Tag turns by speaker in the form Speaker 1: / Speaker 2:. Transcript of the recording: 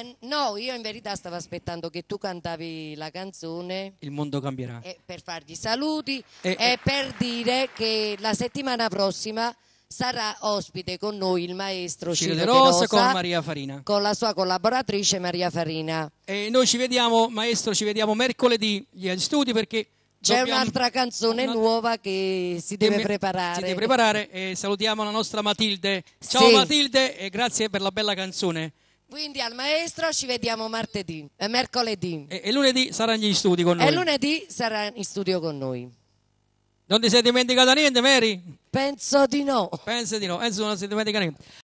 Speaker 1: Eh, no, io in verità stavo aspettando che tu cantavi la canzone.
Speaker 2: Il mondo cambierà.
Speaker 1: eh, per fargli saluti
Speaker 2: Eh, e eh, eh. per
Speaker 1: dire che la settimana prossima sarà ospite con noi il maestro Ciro De Rosa con Maria Farina. con la sua collaboratrice Maria Farina.
Speaker 2: E noi ci vediamo, maestro, ci vediamo mercoledì agli studi perché C'è dobbiamo- un'altra
Speaker 1: canzone un'altra- nuova che si deve preparare. Si deve preparare
Speaker 2: e salutiamo la nostra Matilde. Ciao Sì. Matilde e grazie per la bella canzone.
Speaker 1: Quindi al maestro ci vediamo martedì, eh, mercoledì.
Speaker 2: E, e, lunedì sarà in studio con noi. E
Speaker 1: lunedì sarà in studio con noi. Non ti sei dimenticata niente, Mary? Penso di no. Penso di no, Enzo non si dimentica niente.